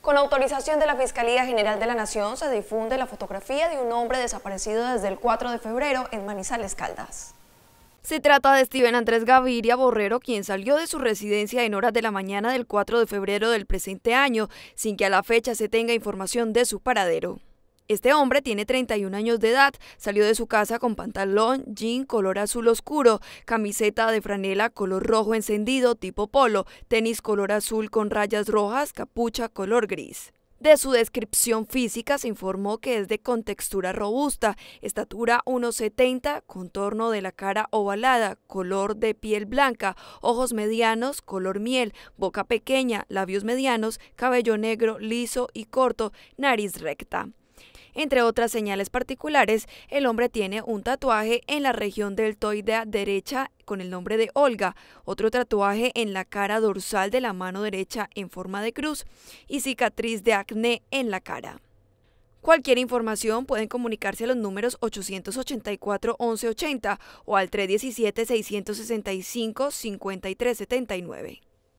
Con autorización de la Fiscalía General de la Nación se difunde la fotografía de un hombre desaparecido desde el 4 de febrero en Manizales Caldas. Se trata de Steven Andrés Gaviria Borrero, quien salió de su residencia en horas de la mañana del 4 de febrero del presente año, sin que a la fecha se tenga información de su paradero. Este hombre tiene 31 años de edad, salió de su casa con pantalón, jean color azul oscuro, camiseta de franela color rojo encendido tipo polo, tenis color azul con rayas rojas, capucha color gris. De su descripción física se informó que es de contextura robusta, estatura 1,70, contorno de la cara ovalada, color de piel blanca, ojos medianos, color miel, boca pequeña, labios medianos, cabello negro, liso y corto, nariz recta. Entre otras señales particulares, el hombre tiene un tatuaje en la región deltoidea derecha con el nombre de Olga, otro tatuaje en la cara dorsal de la mano derecha en forma de cruz y cicatriz de acné en la cara. Cualquier información pueden comunicarse a los números 884-1180 o al 317-665-5379.